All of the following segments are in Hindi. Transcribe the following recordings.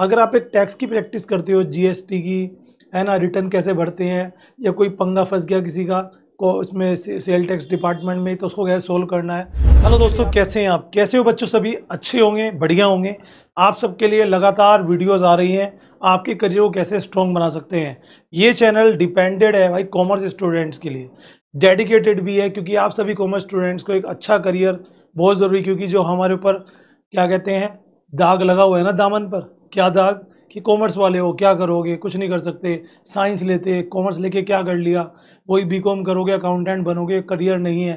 अगर आप एक टैक्स की प्रैक्टिस करते हो जीएसटी की है ना रिटर्न कैसे भरते हैं या कोई पंगा फंस गया किसी का को उसमें सेल टैक्स डिपार्टमेंट में तो उसको कैसे सोल्व करना है हेलो दोस्तों कैसे हैं आप कैसे हो बच्चों सभी अच्छे होंगे बढ़िया होंगे आप सबके लिए लगातार वीडियोज़ आ रही हैं आपके करियर को कैसे स्ट्रॉन्ग बना सकते हैं ये चैनल डिपेंडेड है भाई कॉमर्स स्टूडेंट्स के लिए डेडिकेटेड भी है क्योंकि आप सभी कॉमर्स स्टूडेंट्स को एक अच्छा करियर बहुत ज़रूरी क्योंकि जो हमारे ऊपर क्या कहते हैं दाग लगा हुआ है ना दामन पर क्या था कि कॉमर्स वाले हो क्या करोगे कुछ नहीं कर सकते साइंस लेते कॉमर्स लेके क्या कर लिया वही बीकॉम करोगे अकाउंटेंट बनोगे करियर नहीं है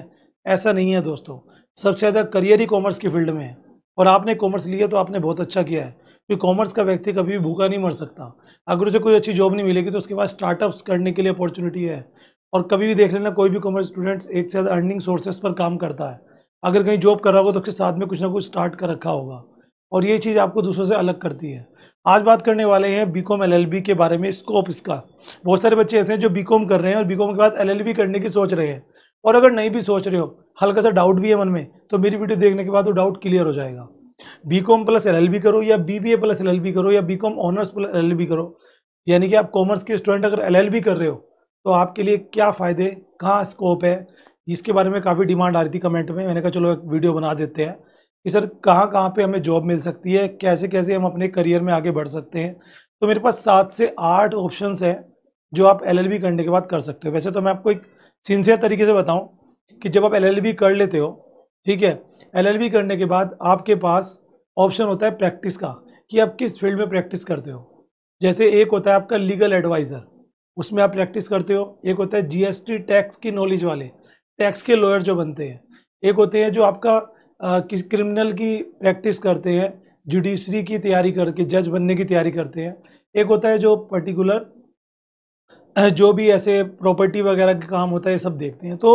ऐसा नहीं है दोस्तों सबसे ज़्यादा करियर ही कॉमर्स की फील्ड में है और आपने कॉमर्स लिया तो आपने बहुत अच्छा किया है क्योंकि कॉमर्स का व्यक्ति कभी भी भूखा नहीं मर सकता अगर उसे कोई अच्छी जॉब नहीं मिलेगी तो उसके पास स्टार्टअप्स करने के लिए अपॉर्चुनिटी है और कभी भी देख लेना कोई भी कॉमर्स स्टूडेंट्स एक से ज़्यादा अर्निंग सोर्सेज पर काम करता है अगर कहीं जॉब कर रहा होगा तो उसके साथ में कुछ ना कुछ स्टार्ट कर रखा होगा और ये चीज़ आपको दूसरों से अलग करती है आज बात करने वाले हैं बी कॉम के बारे में स्कोप इसका बहुत सारे बच्चे ऐसे हैं जो बी कर रहे हैं और बी के बाद एल करने की सोच रहे हैं और अगर नहीं भी सोच रहे हो हल्का सा डाउट भी है मन में तो मेरी वीडियो देखने के बाद वो डाउट क्लियर हो जाएगा बी कॉम प्लस एल करो या B B A plus L करो या B com honours plus L करो यानी कि आप कॉमर्स के स्टूडेंट अगर एल कर रहे हो तो आपके लिए क्या फ़ायदे कहाँ स्कोप है इसके बारे में काफ़ी डिमांड आ रही थी कमेंट में मैंने कहा चलो एक वीडियो बना देते हैं कि सर कहाँ कहाँ पे हमें जॉब मिल सकती है कैसे कैसे हम अपने करियर में आगे बढ़ सकते हैं तो मेरे पास सात से आठ ऑप्शन हैं जो आप एलएलबी करने के बाद कर सकते हो वैसे तो मैं आपको एक सिंसियर तरीके से बताऊँ कि जब आप एलएलबी कर लेते हो ठीक है एलएलबी करने के बाद आपके पास ऑप्शन होता है प्रैक्टिस का कि आप किस फील्ड में प्रैक्टिस करते हो जैसे एक होता है आपका लीगल एडवाइज़र उसमें आप प्रैक्टिस करते हो एक होता है जीएसटी टैक्स की नॉलेज वाले टैक्स के लॉयर जो बनते हैं एक होते हैं जो आपका किस क्रिमिनल की प्रैक्टिस करते हैं जुडिशरी की तैयारी करके जज बनने की तैयारी करते हैं एक होता है जो पर्टिकुलर जो भी ऐसे प्रॉपर्टी वगैरह का काम होता है सब देखते हैं तो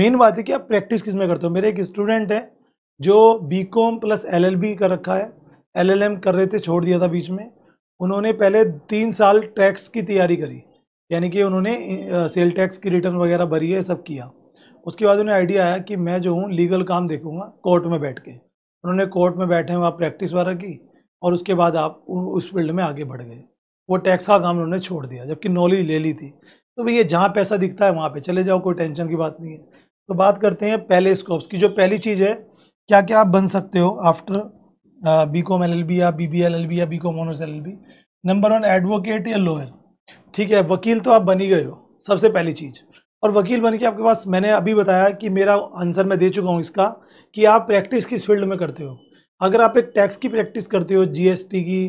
मेन बात है कि आप प्रैक्टिस किस में करते हो मेरे एक स्टूडेंट है जो B com plus L L B कर रखा है एल एल एम कर रहे थे छोड़ दिया था बीच में उन्होंने पहले तीन साल टैक्स की तैयारी करी यानी कि उन्होंने सेल टैक्स की रिटर्न वगैरह भरी है सब किया उसके बाद उन्हें आइडिया आया कि मैं जो हूँ लीगल काम देखूँगा कोर्ट में बैठ के उन्होंने कोर्ट में बैठे वहाँ प्रैक्टिस वगैरह की और उसके बाद आप उस फील्ड में आगे बढ़ गए वो टैक्स का काम उन्होंने छोड़ दिया जबकि नॉलेज ले ली थी तो भैया जहाँ पैसा दिखता है वहाँ पर चले जाओ कोई टेंशन की बात नहीं है तो बात करते हैं पहले स्कोप्स की जो पहली चीज़ है क्या क्या आप बन सकते हो आफ्टर बी कॉम एल या B B L L B या B com honours L number one advocate या लॉयर ठीक है वकील तो आप बनी गए हो सबसे पहली चीज़ और वकील बन के आपके पास मैंने अभी बताया कि मेरा आंसर मैं दे चुका हूँ इसका कि आप प्रैक्टिस किस फील्ड में करते हो अगर आप एक टैक्स की प्रैक्टिस करते हो जीएसटी की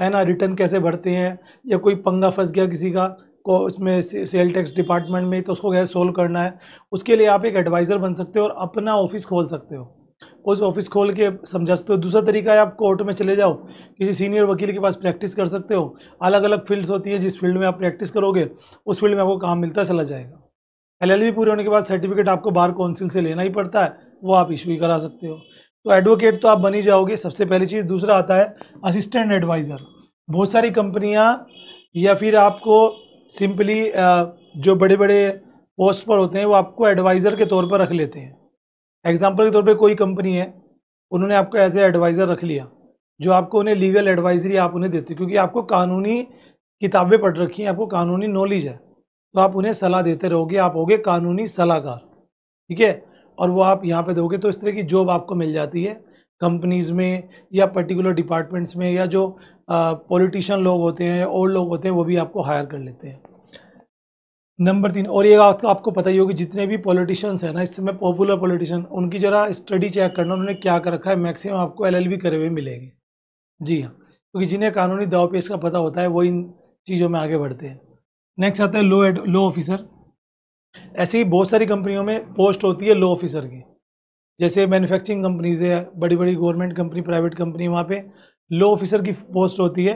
है ना रिटर्न कैसे भरते हैं या कोई पंगा फंस गया किसी का को उसमें सेल टैक्स डिपार्टमेंट में तो उसको कैसे सोल्व करना है उसके लिए आप एक एडवाइज़र बन सकते हो और अपना ऑफिस खोल सकते हो उस ऑफिस खोल के समझा सकते हो दूसरा तरीका है आप कोर्ट में चले जाओ किसी सीनियर वकील के पास प्रैक्टिस कर सकते हो अलग अलग फील्ड्स होती है जिस फील्ड में आप प्रैक्टिस करोगे उस फील्ड में आपको काम मिलता चला जाएगा एलएलबी पूरे होने के बाद सर्टिफिकेट आपको बार काउंसिल से लेना ही पड़ता है वो आप इशू ही करा सकते हो तो एडवोकेट तो आप बनी जाओगे सबसे पहली चीज़ दूसरा आता है असिस्टेंट एडवाइज़र बहुत सारी कंपनियाँ या फिर आपको सिंपली जो बड़े बड़े पोस्ट पर होते हैं वो आपको एडवाइज़र के तौर पर रख लेते हैं एग्जाम्पल के तौर पर कोई कंपनी है उन्होंने आपको एज ए एडवाइज़र रख लिया जो आपको उन्हें लीगल एडवाइजरी आप उन्हें देते हो क्योंकि आपको कानूनी किताबें पढ़ रखी हैं आपको कानूनी नॉलेज है तो आप उन्हें सलाह देते रहोगे आप होगे कानूनी सलाहकार ठीक है और वो आप यहाँ पे दोगे तो इस तरह की जॉब आपको मिल जाती है कंपनीज़ में या पर्टिकुलर डिपार्टमेंट्स में या जो पॉलिटिशियन लोग होते हैं और लोग होते हैं वो भी आपको हायर कर लेते हैं नंबर तीन और ये आपको आपको पता ही होगी जितने भी पॉलिटिशियंस हैं ना इस समय पॉपुलर पॉलिटिशियन उनकी ज़रा स्टडी चेक करना उन्होंने क्या कर रखा है मैक्सिमम आपको एलएलबी करे हुए मिलेंगे जी हाँ क्योंकि जिन्हें कानूनी दाव पेश का पता होता है वो इन चीज़ों में आगे बढ़ते हैं नेक्स्ट आता है लो एड लो ऑफिसर ऐसे ही बहुत सारी कंपनियों में पोस्ट होती है लो ऑफिसर की जैसे मैन्युफैक्चरिंग कंपनीज है बड़ी बड़ी गवर्नमेंट कंपनी प्राइवेट कंपनी वहाँ पे लो ऑफिसर की पोस्ट होती है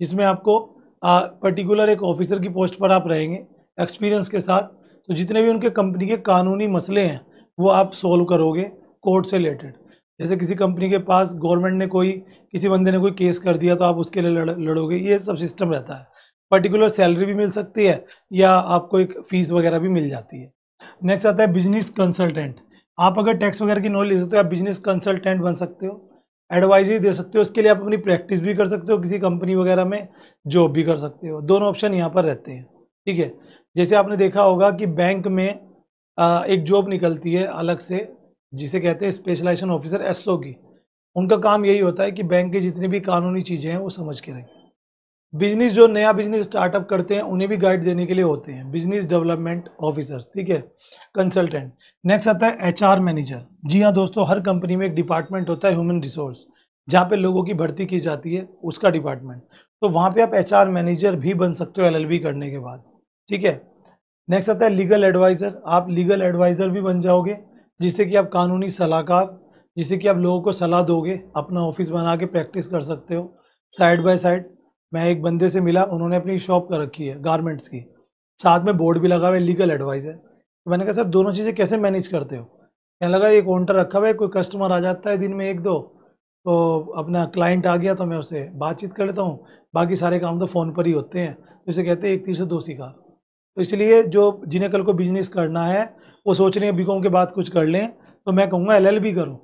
जिसमें आपको आ, पर्टिकुलर एक ऑफिसर की पोस्ट पर आप रहेंगे एक्सपीरियंस के साथ तो जितने भी उनके कंपनी के कानूनी मसले हैं वो आप सोल्व करोगे कोर्ट से रिलेटेड जैसे किसी कंपनी के पास गवर्नमेंट ने कोई किसी बंदे ने कोई केस कर दिया तो आप उसके लिए लड़, लड़ोगे ये सब सिस्टम रहता है पर्टिकुलर सैलरी भी मिल सकती है या आपको एक फ़ीस वगैरह भी मिल जाती है नेक्स्ट आता है बिजनेस कंसल्टेंट आप अगर टैक्स वगैरह की नॉलेज सकते हो आप बिजनेस कंसल्टेंट बन सकते हो एडवाइजरी दे सकते हो उसके लिए आप अपनी प्रैक्टिस भी कर सकते हो किसी कंपनी वगैरह में जॉब भी कर सकते हो दोनों ऑप्शन यहाँ पर रहते हैं ठीक है जैसे आपने देखा होगा कि बैंक में एक जॉब निकलती है अलग से जिसे कहते हैं स्पेशलाइजेशन ऑफिसर एसओ की उनका काम यही होता है कि बैंक के जितनी भी कानूनी चीज़ें हैं वो समझ के रखें बिजनेस जो नया बिजनेस स्टार्टअप करते हैं उन्हें भी गाइड देने के लिए होते हैं बिजनेस डेवलपमेंट ऑफिसर्स ठीक है कंसल्टेंट नेक्स्ट आता है एचआर मैनेजर जी हाँ दोस्तों हर कंपनी में एक डिपार्टमेंट होता है ह्यूमन रिसोर्स जहाँ पे लोगों की भर्ती की जाती है उसका डिपार्टमेंट तो वहाँ पे आप एच मैनेजर भी बन सकते हो एल करने के बाद ठीक है नेक्स्ट आता है लीगल एडवाइज़र आप लीगल एडवाइज़र भी बन जाओगे जिससे कि आप कानूनी सलाहकार जिससे कि आप लोगों को सलाह दोगे अपना ऑफिस बना के प्रैक्टिस कर सकते हो साइड बाय साइड मैं एक बंदे से मिला उन्होंने अपनी शॉप कर रखी है गारमेंट्स की साथ में बोर्ड भी लगा हुआ है लीगल एडवाइस है तो मैंने कहा सर दोनों चीज़ें कैसे मैनेज करते हो कहने लगा एक ओंटर रखा हुआ है कोई कस्टमर आ जाता है दिन में एक दो तो अपना क्लाइंट आ गया तो मैं उसे बातचीत कर लेता हूँ बाकी सारे काम तो फ़ोन पर ही होते हैं तो इसे कहते हैं एक तीर से दो सिखा तो इसलिए जो जिन्हें कल को बिजनेस करना है वो सोच रहे हैं बीकॉम के बाद कुछ कर लें तो मैं कहूँगा एल एल बी करूँ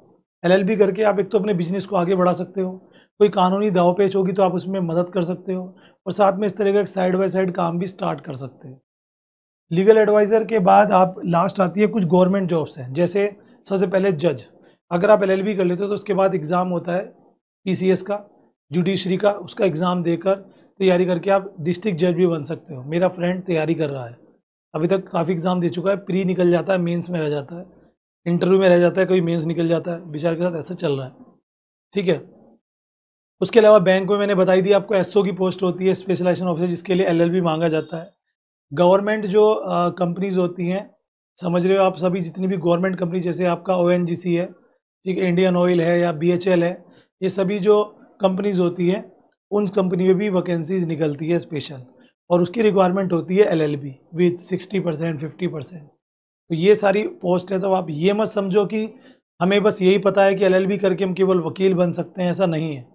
एल एल बी करके आप एक तो अपने बिजनेस को आगे बढ़ा सकते हो कोई कानूनी दाव पेश होगी तो आप उसमें मदद कर सकते हो और साथ में इस तरह का साइड बाई साइड काम भी स्टार्ट कर सकते हो लीगल एडवाइज़र के बाद आप लास्ट आती है कुछ गवर्नमेंट जॉब्स हैं जैसे सबसे पहले जज अगर आप एलएलबी कर लेते हो तो उसके बाद एग्ज़ाम होता है पीसीएस का जुडिशरी का उसका एग्ज़ाम देकर तैयारी करके आप डिस्ट्रिक्ट जज भी बन सकते हो मेरा फ्रेंड तैयारी कर रहा है अभी तक काफ़ी एग्ज़ाम दे चुका है प्री निकल जाता है मेंस में रह जाता है इंटरव्यू में रह जाता है कोई मेंस निकल जाता है बेचारे के साथ ऐसा चल रहा है ठीक है उसके अलावा बैंक में मैंने बताई दी आपको एसओ की पोस्ट होती है स्पेशलाइजेशन ऑफिसर जिसके लिए एलएलबी मांगा जाता है गवर्नमेंट जो कंपनीज होती हैं समझ रहे हो आप सभी जितनी भी गवर्नमेंट कंपनी जैसे आपका ओ है ठीक है इंडियन ऑयल है या बी है ये सभी जो कंपनीज होती हैं उन कंपनी में भी वैकेंसीज निकलती है स्पेशल और उसकी रिक्वायरमेंट होती है L with sixty percent fifty percent तो ये सारी पोस्ट है तो आप ये मत समझो कि हमें बस यही पता है कि एलएलबी करके हम केवल वकील बन सकते हैं ऐसा नहीं है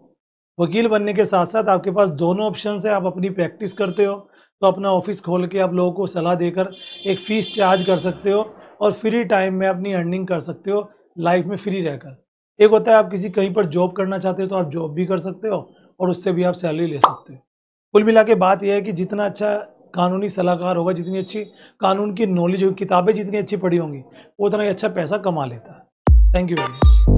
वकील बनने के साथ साथ आपके पास दोनों ऑप्शन है आप अपनी प्रैक्टिस करते हो तो अपना ऑफिस खोल के आप लोगों को सलाह देकर एक फ़ीस चार्ज कर सकते हो और फ्री टाइम में अपनी अर्निंग कर सकते हो लाइफ में फ्री रहकर एक होता है आप किसी कहीं पर जॉब करना चाहते हो तो आप जॉब भी कर सकते हो और उससे भी आप सैलरी ले सकते हो कुल मिला के बात यह है कि जितना अच्छा कानूनी सलाहकार होगा जितनी अच्छी कानून की नॉलेज होगी किताबें जितनी अच्छी पढ़ी होंगी उतना ही अच्छा पैसा कमा लेता है थैंक यू वेरी मच